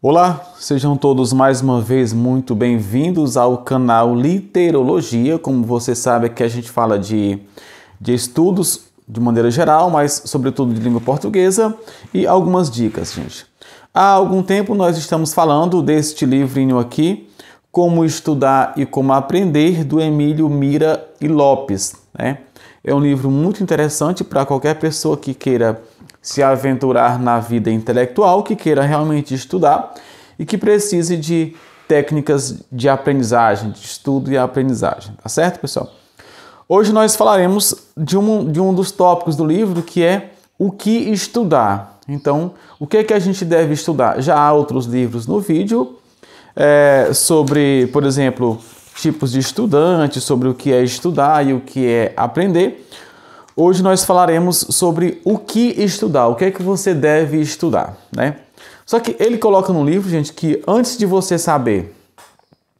Olá, sejam todos mais uma vez muito bem-vindos ao canal Literologia. Como você sabe, aqui a gente fala de, de estudos de maneira geral, mas sobretudo de língua portuguesa e algumas dicas, gente. Há algum tempo nós estamos falando deste livrinho aqui, Como Estudar e Como Aprender, do Emílio Mira e Lopes. Né? É um livro muito interessante para qualquer pessoa que queira se aventurar na vida intelectual, que queira realmente estudar e que precise de técnicas de aprendizagem, de estudo e aprendizagem, tá certo, pessoal? Hoje nós falaremos de um, de um dos tópicos do livro que é o que estudar. Então, o que é que a gente deve estudar? Já há outros livros no vídeo é, sobre, por exemplo, tipos de estudante, sobre o que é estudar e o que é aprender. Hoje nós falaremos sobre o que estudar, o que é que você deve estudar, né? Só que ele coloca no livro, gente, que antes de você saber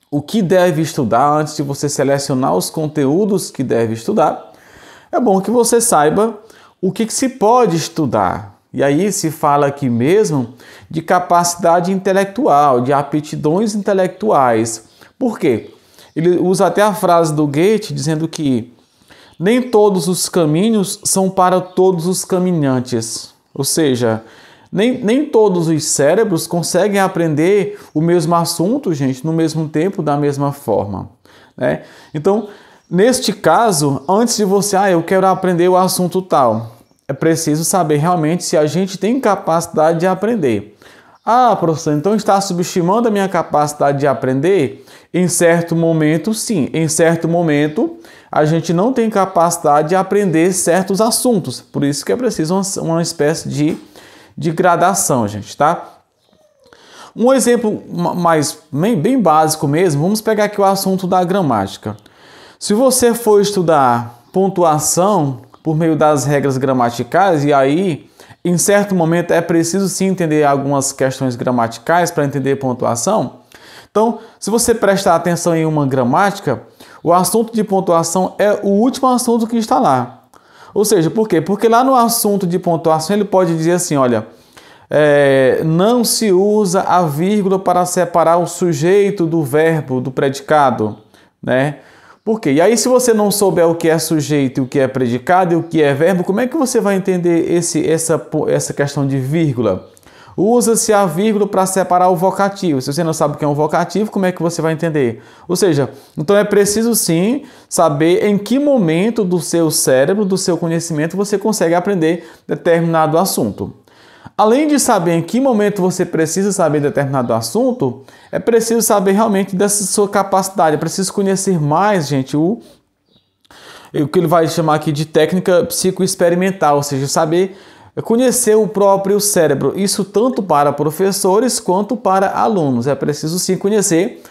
o que deve estudar, antes de você selecionar os conteúdos que deve estudar, é bom que você saiba o que, que se pode estudar. E aí se fala aqui mesmo de capacidade intelectual, de aptidões intelectuais. Por quê? Ele usa até a frase do Goethe dizendo que nem todos os caminhos são para todos os caminhantes. Ou seja, nem, nem todos os cérebros conseguem aprender o mesmo assunto, gente, no mesmo tempo, da mesma forma. Né? Então, neste caso, antes de você, ah, eu quero aprender o assunto tal, é preciso saber realmente se a gente tem capacidade de aprender. Ah, professor, então está subestimando a minha capacidade de aprender? Em certo momento, sim. Em certo momento, a gente não tem capacidade de aprender certos assuntos. Por isso que é preciso uma, uma espécie de, de gradação, gente, tá? Um exemplo mais bem, bem básico mesmo, vamos pegar aqui o assunto da gramática. Se você for estudar pontuação por meio das regras gramaticais, e aí em certo momento é preciso sim entender algumas questões gramaticais para entender pontuação. Então, se você prestar atenção em uma gramática, o assunto de pontuação é o último assunto que está lá. Ou seja, por quê? Porque lá no assunto de pontuação ele pode dizer assim: olha, é, não se usa a vírgula para separar o sujeito do verbo, do predicado, né? Por quê? E aí, se você não souber o que é sujeito, o que é predicado e o que é verbo, como é que você vai entender esse, essa, essa questão de vírgula? Usa-se a vírgula para separar o vocativo. Se você não sabe o que é um vocativo, como é que você vai entender? Ou seja, então é preciso sim saber em que momento do seu cérebro, do seu conhecimento, você consegue aprender determinado assunto. Além de saber em que momento você precisa saber determinado assunto, é preciso saber realmente dessa sua capacidade. É preciso conhecer mais, gente, o, o que ele vai chamar aqui de técnica psicoexperimental, ou seja, saber conhecer o próprio cérebro. Isso tanto para professores quanto para alunos. É preciso sim conhecer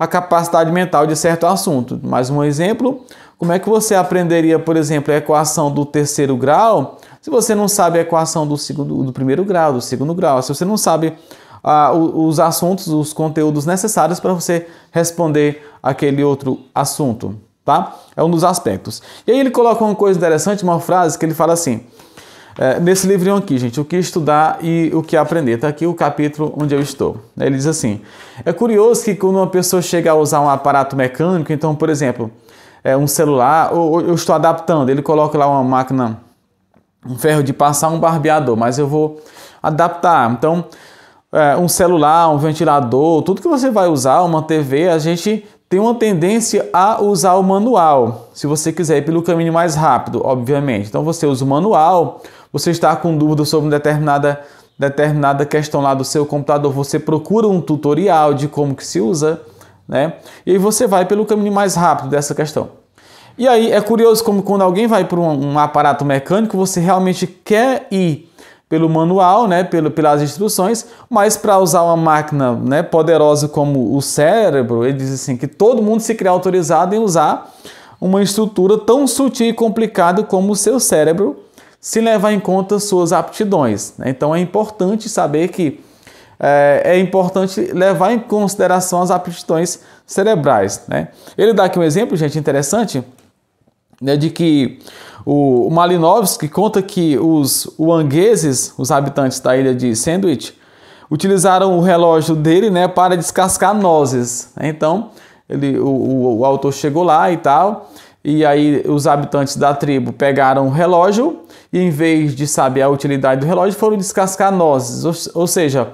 a capacidade mental de certo assunto. Mais um exemplo, como é que você aprenderia, por exemplo, a equação do terceiro grau, se você não sabe a equação do, segundo, do primeiro grau, do segundo grau, se você não sabe ah, os assuntos, os conteúdos necessários para você responder aquele outro assunto, tá? É um dos aspectos. E aí ele coloca uma coisa interessante, uma frase que ele fala assim: é, nesse livrinho aqui, gente, o que estudar e o que aprender. Está aqui o capítulo onde eu estou. Né? Ele diz assim: é curioso que quando uma pessoa chega a usar um aparato mecânico, então, por exemplo, é um celular, ou, eu estou adaptando, ele coloca lá uma máquina, um ferro de passar, um barbeador, mas eu vou adaptar. Então, é, um celular, um ventilador, tudo que você vai usar, uma TV, a gente tem uma tendência a usar o manual, se você quiser ir pelo caminho mais rápido, obviamente. Então você usa o manual você está com dúvida sobre uma determinada, determinada questão lá do seu computador, você procura um tutorial de como que se usa, né? E aí você vai pelo caminho mais rápido dessa questão. E aí é curioso como quando alguém vai para um, um, aparato mecânico, você realmente quer ir pelo manual, né, pelo, pelas instruções, mas para usar uma máquina né, poderosa como o cérebro, ele diz assim que todo mundo se cria autorizado em usar uma estrutura tão sutil e complicada como o seu cérebro, se levar em conta suas aptidões. Né? Então é importante saber que é, é importante levar em consideração as aptidões cerebrais. Né? Ele dá aqui um exemplo, gente, interessante, né, de que o, Malinowski conta que os uangueses, os habitantes da ilha de Sandwich, utilizaram o relógio dele né, para descascar nozes. Né? Então, ele, o, o, o autor chegou lá e tal, e aí os habitantes da tribo pegaram o relógio e em vez de saber a utilidade do relógio, foram descascar nozes. Ou, ou seja,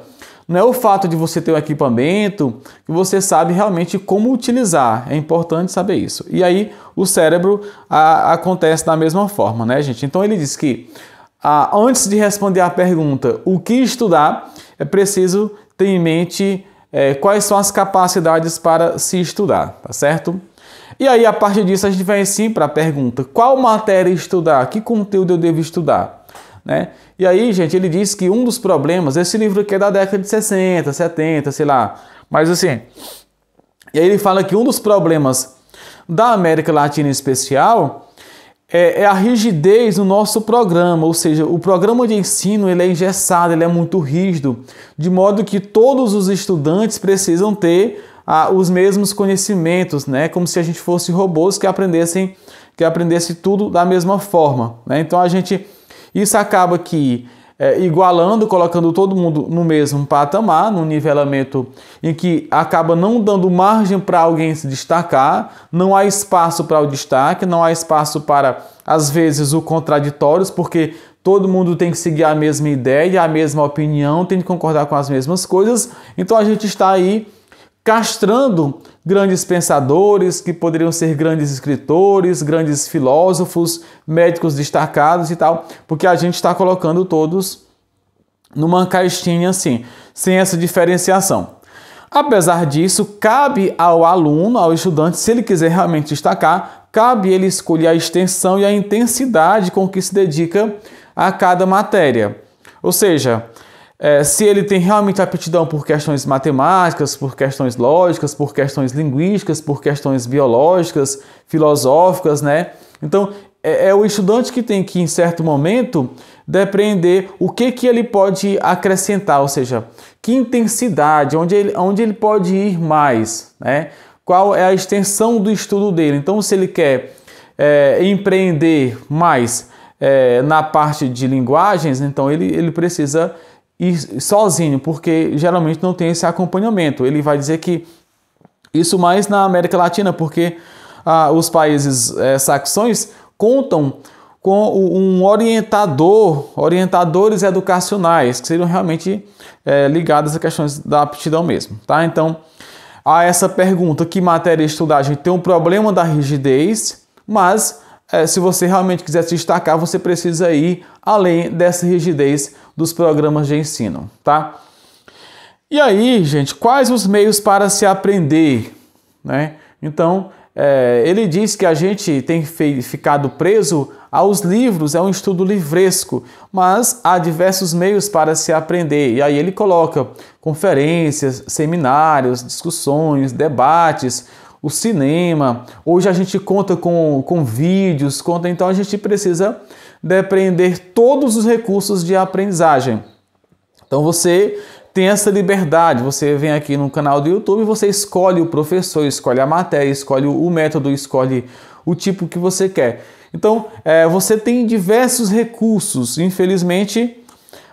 não é o fato de você ter um equipamento que você sabe realmente como utilizar. É importante saber isso. E aí o cérebro a, acontece da mesma forma, né, gente? Então ele diz que a, antes de responder à pergunta o que estudar, é preciso ter em mente é, quais são as capacidades para se estudar, tá certo? E aí, a partir disso, a gente vai sim para a pergunta: qual matéria estudar? Que conteúdo eu devo estudar? Né? E aí, gente, ele diz que um dos problemas, esse livro aqui é da década de 60, 70, sei lá, mas assim. E aí ele fala que um dos problemas da América Latina em especial é, é a rigidez no nosso programa, ou seja, o programa de ensino ele é engessado, ele é muito rígido, de modo que todos os estudantes precisam ter ah, os mesmos conhecimentos, né? Como se a gente fosse robôs que aprendessem que aprendesse tudo da mesma forma, né? Então a gente isso acaba que é, igualando, colocando todo mundo no mesmo patamar, num nivelamento em que acaba não dando margem para alguém se destacar, não há espaço para o destaque, não há espaço para, às vezes, o contraditórios, porque todo mundo tem que seguir a mesma ideia, a mesma opinião, tem que concordar com as mesmas coisas, então a gente está aí castrando grandes pensadores que poderiam ser grandes escritores, grandes filósofos, médicos destacados e tal, porque a gente está colocando todos numa caixinha assim, sem essa diferenciação. Apesar disso, cabe ao aluno, ao estudante, se ele quiser realmente destacar, cabe ele escolher a extensão e a intensidade com que se dedica a cada matéria. Ou seja, é, se ele tem realmente aptidão por questões matemáticas, por questões lógicas, por questões linguísticas, por questões biológicas, filosóficas, né? Então, é, é o estudante que tem que, em certo momento, depreender o que, que ele pode acrescentar, ou seja, que intensidade, onde ele, onde ele pode ir mais, né? Qual é a extensão do estudo dele. Então, se ele quer é, empreender mais é, na parte de linguagens, então ele, ele precisa e sozinho, porque geralmente não tem esse acompanhamento. Ele vai dizer que isso mais na América Latina, porque ah, os países é, saxões contam com um orientador, orientadores educacionais, que seriam realmente é, eh, ligados a questões da aptidão mesmo, tá? Então, a essa pergunta, que matéria estudar? A gente tem um problema da rigidez, mas é, se você realmente quiser se destacar, você precisa ir além dessa rigidez dos programas de ensino, tá? E aí, gente, quais os meios para se aprender, né? Então, é, ele diz que a gente tem ficado preso aos livros, é um estudo livresco, mas há diversos meios para se aprender. E aí ele coloca conferências, seminários, discussões, debates, o cinema, hoje a gente conta com, com vídeos, conta, então a gente precisa depender todos os recursos de aprendizagem. Então você tem essa liberdade, você vem aqui no canal do YouTube, você escolhe o professor, escolhe a matéria, escolhe o método, escolhe o tipo que você quer. Então é, você tem diversos recursos, infelizmente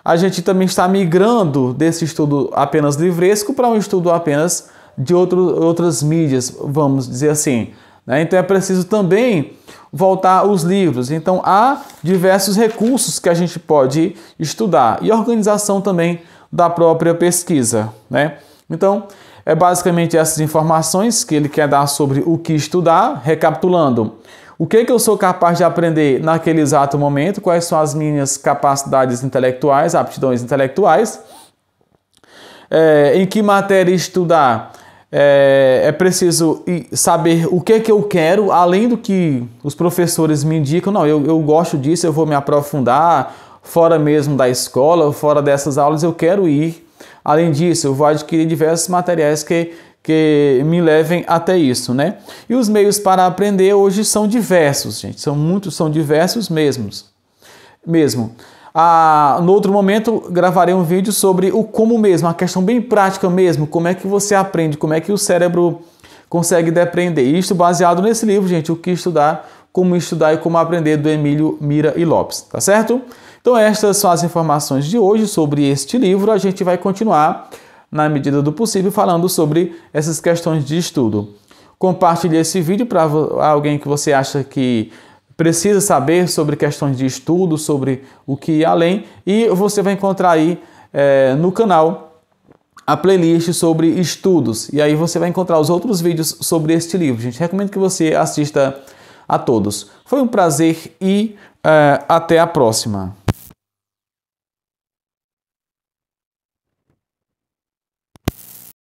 a gente também está migrando desse estudo apenas livresco para um estudo apenas de outro, outras mídias, vamos dizer assim. Né? Então é preciso também voltar aos livros. Então há diversos recursos que a gente pode estudar e organização também da própria pesquisa. Né? Então é basicamente essas informações que ele quer dar sobre o que estudar, recapitulando. O que, é que eu sou capaz de aprender naquele exato momento? Quais são as minhas capacidades intelectuais, aptidões intelectuais? É, em que matéria estudar? é, é, preciso saber o que, que eu quero, além do que os professores me indicam. Não, eu, eu gosto disso, eu vou me aprofundar fora mesmo da escola, fora dessas aulas, eu quero ir. Além disso, eu vou adquirir diversos materiais que, que me levem até isso, né? E os meios para aprender hoje são diversos, gente. São muitos, são diversos mesmos. Mesmo. Ah, no outro momento gravarei um vídeo sobre o como mesmo, uma questão bem prática mesmo, como é que você aprende, como é que o cérebro consegue depreender. Isto baseado nesse livro, gente, o que estudar, como estudar e como aprender do Emílio Mira e Lopes, tá certo? Então estas são as informações de hoje sobre este livro. A gente vai continuar na medida do possível falando sobre essas questões de estudo. Compartilhe esse vídeo para alguém que você acha que precisa saber sobre questões de estudo, sobre o que ir além, e você vai encontrar aí é, no canal a playlist sobre estudos. E aí você vai encontrar os outros vídeos sobre este livro. Gente, recomendo que você assista a todos. Foi um prazer e é, até a próxima.